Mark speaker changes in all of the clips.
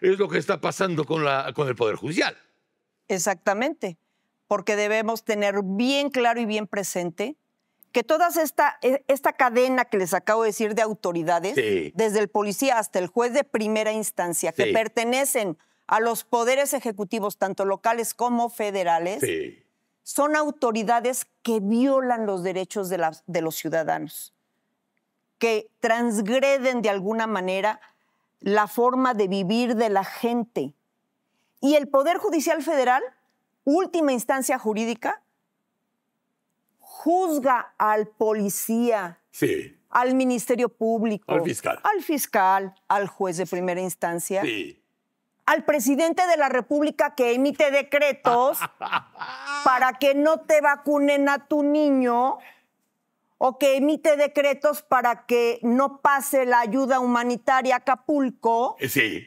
Speaker 1: es lo que está pasando con, el Poder Judicial.
Speaker 2: Exactamente, porque debemos tener bien claro y bien presente que toda e, esta, cadena que les acabo de decir de autoridades, desde el policía hasta el juez de primera instancia, que pertenecen a los poderes ejecutivos, tanto locales como federales, son autoridades que violan los derechos de los ciudadanos, que transgreden de alguna manera la forma de vivir de la gente. Y el Poder Judicial Federal, última instancia jurídica, juzga al policía, al Ministerio Público, al fiscal. al fiscal, al juez de primera instancia, al presidente de la República que emite decretos para que no te vacunen a tu niño o que emite decretos para que no pase la ayuda humanitaria a Acapulco. Eh, sí.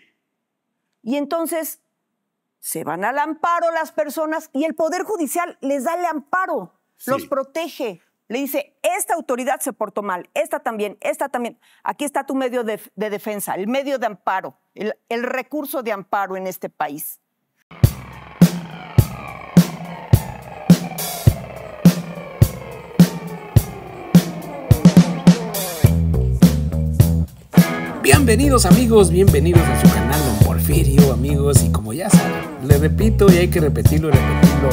Speaker 2: Y entonces se van al amparo las personas y el Poder Judicial les da el amparo, los protege. Le dice, esta autoridad se portó mal, esta también, esta también. Aquí está tu medio de, defensa, el medio de amparo, el, el recurso de amparo en este país.
Speaker 1: Bienvenidos amigos, bienvenidos a su canal Don Porfirio amigos y como ya saben, le repito y hay que repetirlo y repetirlo,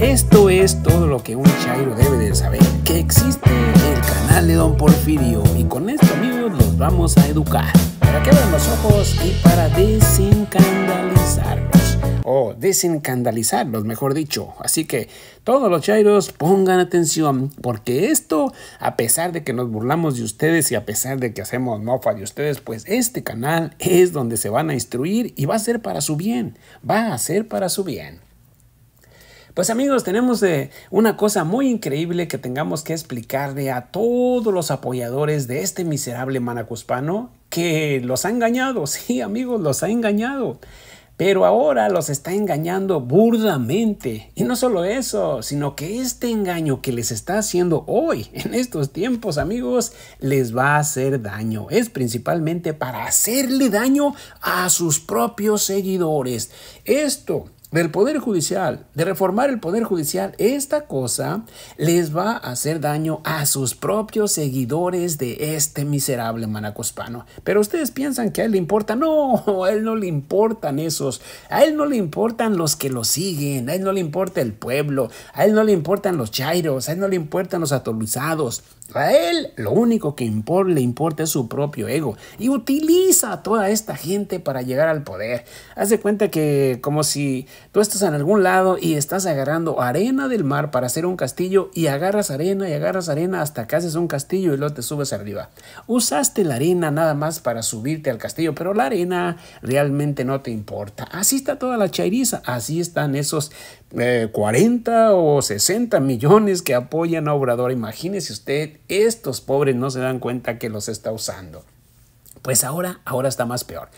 Speaker 1: esto es todo lo que un chairo debe de saber, que existe el canal de Don Porfirio y con esto amigos los vamos a educar, para que abran los ojos y para desencandalizarlos o desencandalizarlos, mejor dicho. Así que todos los chairos pongan atención porque esto, a pesar de que nos burlamos de ustedes y a pesar de que hacemos mofa de ustedes, pues este canal es donde se van a instruir y va a ser para su bien, va a ser para su bien. Pues amigos, tenemos eh, una cosa muy increíble que tengamos que explicarle a todos los apoyadores de este miserable manacuspano que los ha engañado, sí amigos, los ha engañado pero ahora los está engañando burdamente. Y no solo eso, sino que este engaño que les está haciendo hoy, en estos tiempos, amigos, les va a hacer daño. Es principalmente para hacerle daño a sus propios seguidores. Esto del Poder Judicial, de reformar el Poder Judicial, esta cosa les va a hacer daño a sus propios seguidores de este miserable manacospano. Pero ustedes piensan que a él le importa. No, a él no le importan esos. A él no le importan los que lo siguen. A él no le importa el pueblo. A él no le importan los chairos. A él no le importan los atolizados. A él lo único que le importa es su propio ego y utiliza a toda esta gente para llegar al poder. Hace cuenta que como si Tú estás en algún lado y estás agarrando arena del mar para hacer un castillo y agarras arena y agarras arena hasta que haces un castillo y luego te subes arriba. Usaste la arena nada más para subirte al castillo, pero la arena realmente no te importa. Así está toda la chairiza, así están esos 40 eh, o 60 millones que apoyan a Obrador. Imagínese usted, estos pobres no se dan cuenta que los está usando. Pues ahora, ahora está más peor.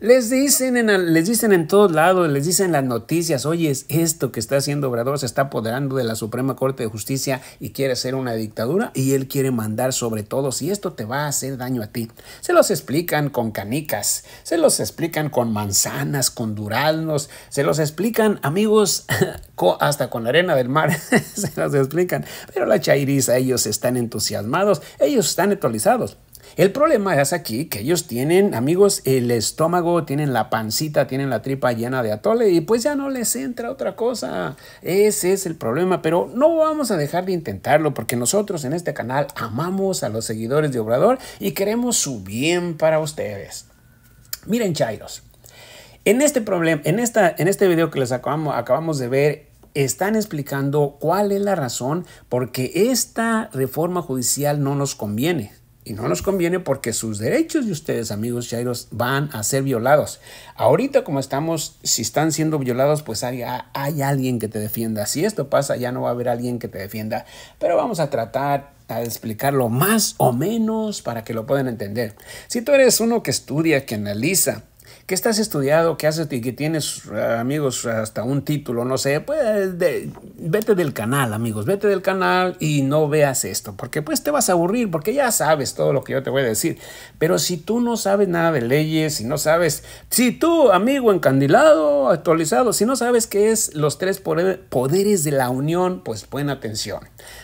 Speaker 1: Les dicen, en, les dicen en todos lados, les dicen las noticias, oye, es esto que está haciendo Obrador se está apoderando de la Suprema Corte de Justicia y quiere hacer una dictadura y él quiere mandar sobre todo si esto te va a hacer daño a ti. Se los explican con canicas, se los explican con manzanas, con duraznos, se los explican, amigos, hasta con la arena del mar, se los explican. Pero la chairiza, ellos están entusiasmados, ellos están actualizados. El problema es aquí que ellos tienen, amigos, el estómago, tienen la pancita, tienen la tripa llena de atole y pues ya no les entra otra cosa. Ese es el problema, pero no vamos a dejar de intentarlo porque nosotros en este canal amamos a los seguidores de Obrador y queremos su bien para ustedes. Miren, Chairos. En este, problema, en, esta, en este video que les acabamos, acabamos de ver, están explicando cuál es la razón por qué esta reforma judicial no nos conviene y no nos conviene porque sus derechos de ustedes, amigos Chairos, van a ser violados. Ahorita como estamos, si están siendo violados, pues hay, hay alguien que te defienda. Si esto pasa, ya no va a haber alguien que te defienda. Pero vamos a tratar de explicarlo más o menos para que lo puedan entender. Si tú eres uno que estudia, que analiza, que estás estudiado, que haces y que tienes eh, amigos hasta un título, no sé, pues vete del canal, amigos, vete del canal y no veas esto, porque pues te vas a aburrir, porque ya sabes todo lo que yo te voy a decir. Pero si tú no sabes nada de leyes, si no sabes, si tú, amigo encandilado, actualizado, si no sabes qué es los tres poderes de la Unión, pues buena atención,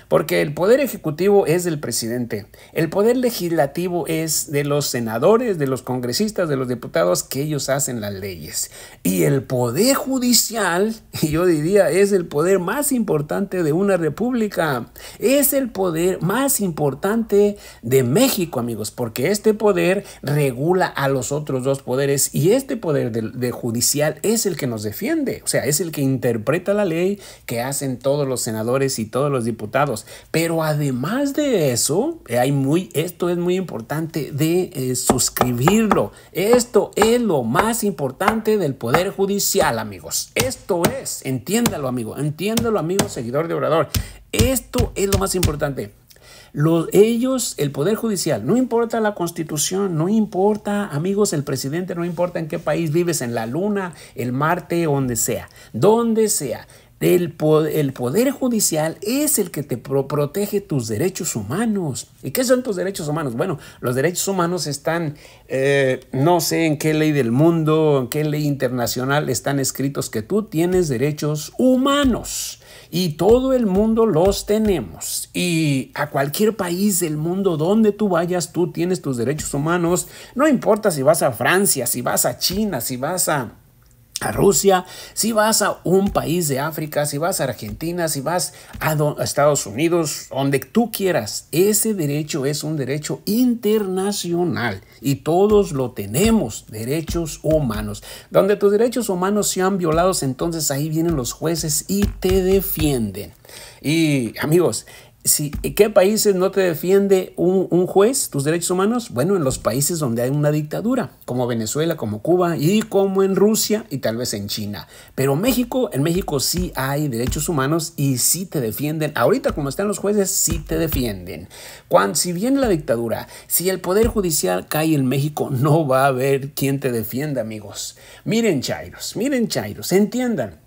Speaker 1: porque el poder ejecutivo es del presidente, el poder legislativo es de los senadores, de los congresistas, de los diputados que ellos hacen las leyes. Y el poder judicial, y yo diría, es el poder más importante de una república. Es el poder más importante de México, amigos, porque este poder regula a los otros dos poderes y este poder de, judicial es el que nos defiende, o sea, es el que interpreta la ley que hacen todos los senadores y todos los diputados. Pero además de eso, eh, hay muy, esto es muy importante de eh, suscribirlo. Esto es lo más importante del Poder Judicial, amigos. Esto es, entiéndalo, amigo, entiéndalo, amigo, seguidor de Obrador. Esto es lo más importante. Los, ellos, el Poder Judicial, no importa la constitución, no importa, amigos, el presidente, no importa en qué país vives, en la luna, el Marte, donde sea, donde sea. El poder, el poder judicial es el que te protege tus derechos humanos. ¿Y qué son tus derechos humanos? Bueno, los derechos humanos están, eh, no sé en qué ley del mundo, en qué ley internacional están escritos que tú tienes derechos humanos. Y todo el mundo los tenemos. Y a cualquier país del mundo donde tú vayas, tú tienes tus derechos humanos. No importa si vas a Francia, si vas a China, si vas a a Rusia, si vas a un país de África, si vas a Argentina, si vas a, Estados Unidos, donde tú quieras, ese derecho es un derecho internacional y todos lo tenemos, derechos humanos. Donde tus derechos humanos sean violados, entonces ahí vienen los jueces y te defienden. Y amigos, si, ¿qué países no te defiende un, juez, tus derechos humanos? Bueno, en los países donde hay una dictadura, como Venezuela, como Cuba y como en Rusia y tal vez en China. Pero México, en México sí hay derechos humanos y sí te defienden. Ahorita como están los jueces, sí te defienden. Cuando, si viene la dictadura, si el Poder Judicial cae en México, no va a haber quien te defienda, amigos. Miren, Chairos, miren, Chairos, entiendan.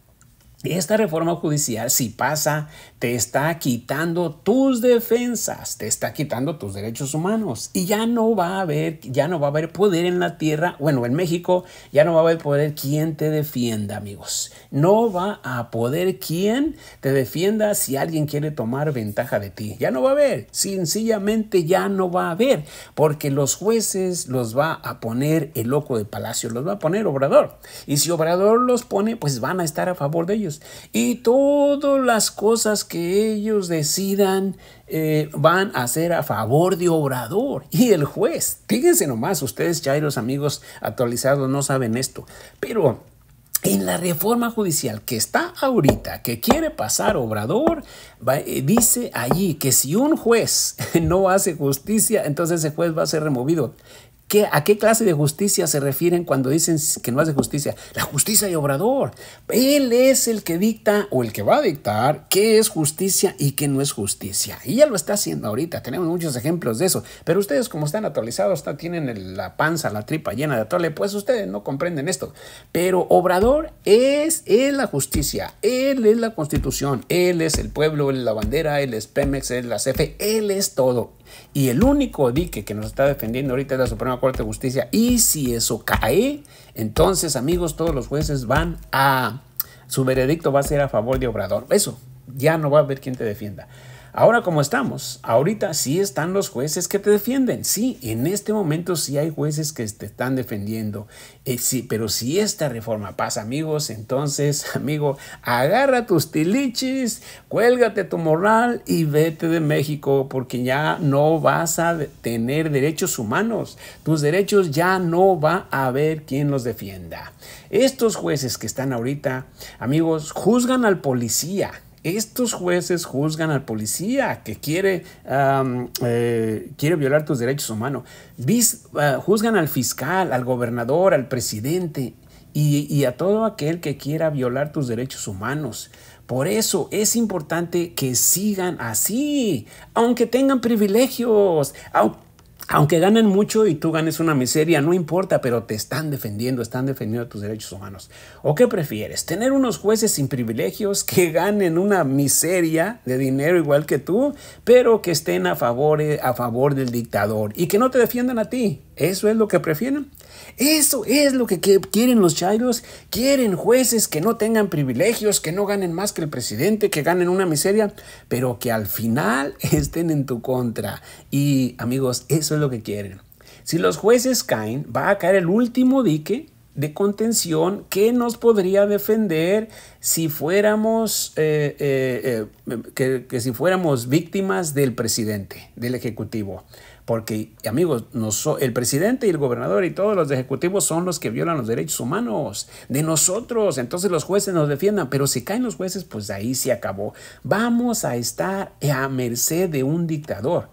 Speaker 1: Esta reforma judicial, si pasa, te está quitando tus defensas, te está quitando tus derechos humanos y ya no va a haber, ya no va a haber poder en la tierra, bueno, en México ya no va a haber poder quien te defienda, amigos. No va a poder quien te defienda si alguien quiere tomar ventaja de ti. Ya no va a haber, sencillamente ya no va a haber, porque los jueces los va a poner el loco de palacio, los va a poner Obrador. Y si Obrador los pone, pues van a estar a favor de ellos y todas las cosas que ellos decidan eh, van a ser a favor de Obrador y el juez. Fíjense nomás, ustedes, ya los amigos actualizados, no saben esto. Pero en la reforma judicial que está ahorita, que quiere pasar Obrador, eh, dice allí que si un juez no hace justicia, entonces ese juez va a ser removido. ¿A qué clase de justicia se refieren cuando dicen que no hace justicia? La justicia de Obrador. Él es el que dicta o el que va a dictar qué es justicia y qué no es justicia. Y ya lo está haciendo ahorita. Tenemos muchos ejemplos de eso. Pero ustedes como están actualizados, tienen la panza, la tripa llena de atole, pues ustedes no comprenden esto. Pero Obrador es, la justicia, él es la constitución, él es el pueblo, él es la bandera, él es Pemex, él es la CFE, él es todo. Y el único dique que nos está defendiendo ahorita es la Suprema Corte de Justicia. Y si eso cae, entonces amigos, todos los jueces van a... Su veredicto va a ser a favor de Obrador. Eso, ya no va a haber quien te defienda. Ahora como estamos, ahorita sí están los jueces que te defienden. Sí, en este momento sí hay jueces que te están defendiendo. Eh, sí, pero si esta reforma pasa, amigos, entonces, amigo, agarra tus tilichis, cuélgate tu moral y vete de México porque ya no vas a tener derechos humanos. Tus derechos ya no va a haber quien los defienda. Estos jueces que están ahorita, amigos, juzgan al policía estos jueces juzgan al policía que quiere, eh, quiere violar tus derechos humanos. Ah, juzgan al fiscal, al gobernador, al presidente y, y a todo aquel que quiera violar tus derechos humanos. Por eso es importante que sigan así, aunque tengan privilegios, aunque aunque ganen mucho y tú ganes una miseria, no importa, pero te están defendiendo, están defendiendo tus derechos humanos. ¿O qué prefieres? ¿Tener unos jueces sin privilegios que ganen una miseria de dinero igual que tú, pero que estén a favor, a favor del dictador y que no te defiendan a ti? ¿Eso es lo que prefieren? Eso es lo que quieren los chairos. Quieren jueces que no tengan privilegios, que no ganen más que el presidente, que ganen una miseria, pero que al final estén en tu contra. Y amigos, eso es lo que quieren. Si los jueces caen, va a caer el último dique de contención que nos podría defender si fuéramos eh, eh, eh, que si fuéramos víctimas del presidente, del ejecutivo. Porque, amigos, el presidente y el gobernador y todos los ejecutivos son los que violan los derechos humanos de nosotros. Entonces los jueces nos defiendan, pero si caen los jueces, pues ahí se acabó. Vamos a estar a merced de un dictador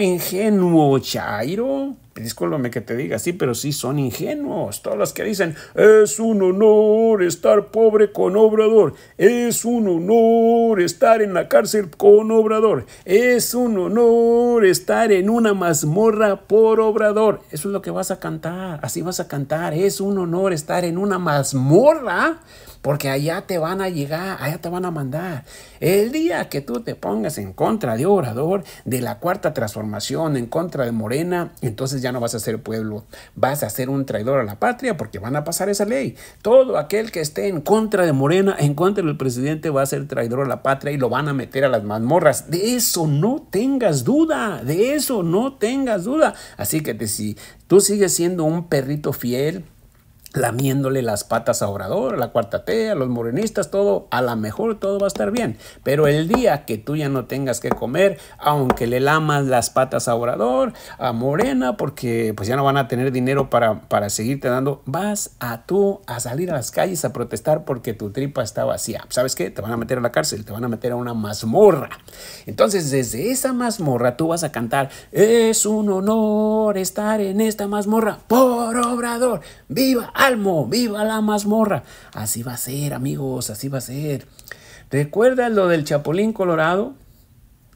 Speaker 1: ingenuo, Chairo. Discúlpame que te diga sí, pero sí son ingenuos. Todas las que dicen, es un honor estar pobre con Obrador, es un honor estar en la cárcel con Obrador, es un honor estar en una mazmorra por Obrador. Eso es lo que vas a cantar, así vas a cantar, es un honor estar en una mazmorra porque allá te van a llegar, allá te van a mandar. El día que tú te pongas en contra de orador de la cuarta transformación, en contra de Morena, entonces ya no vas a ser pueblo, vas a ser un traidor a la patria porque van a pasar esa ley. Todo aquel que esté en contra de Morena, en contra del presidente, va a ser traidor a la patria y lo van a meter a las mazmorras. De eso no tengas duda, de eso no tengas duda. Así que si tú sigues siendo un perrito fiel, lamiéndole las patas a Obrador, a la Cuarta T, a los morenistas, todo, a lo mejor todo va a estar bien. Pero el día que tú ya no tengas que comer, aunque le lamas las patas a Obrador, a Morena, porque pues ya no van a tener dinero para, para seguirte dando, vas a tú a salir a las calles a protestar porque tu tripa está vacía. ¿Sabes qué? Te van a meter a la cárcel, te van a meter a una mazmorra. Entonces, desde esa mazmorra tú vas a cantar, es un honor estar en esta mazmorra por Obrador. ¡Viva! viva la mazmorra. Así va a ser, amigos, así va a ser. Recuerdas lo del Chapulín Colorado?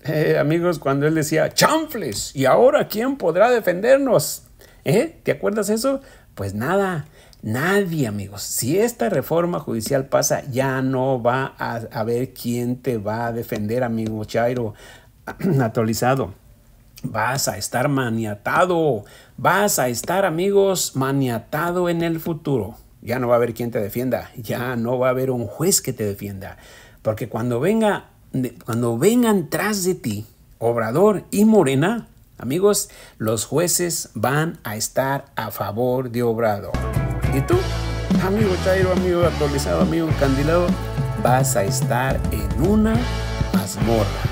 Speaker 1: Eh, amigos, cuando él decía, chanfles, ¿y ahora quién podrá defendernos? ¿Eh? ¿Te acuerdas eso? Pues nada, nadie, amigos. Si esta reforma judicial pasa, ya no va a haber quién te va a defender, amigo Chairo, naturalizado Vas a estar maniatado, vas a estar amigos maniatado en el futuro. Ya no va a haber quien te defienda, ya no va a haber un juez que te defienda, porque cuando venga cuando vengan tras de ti Obrador y Morena, amigos, los jueces van a estar a favor de Obrador. ¿Y tú? Amigo Chairo, amigo actualizado, amigo candilado, vas a estar en una mazmorra.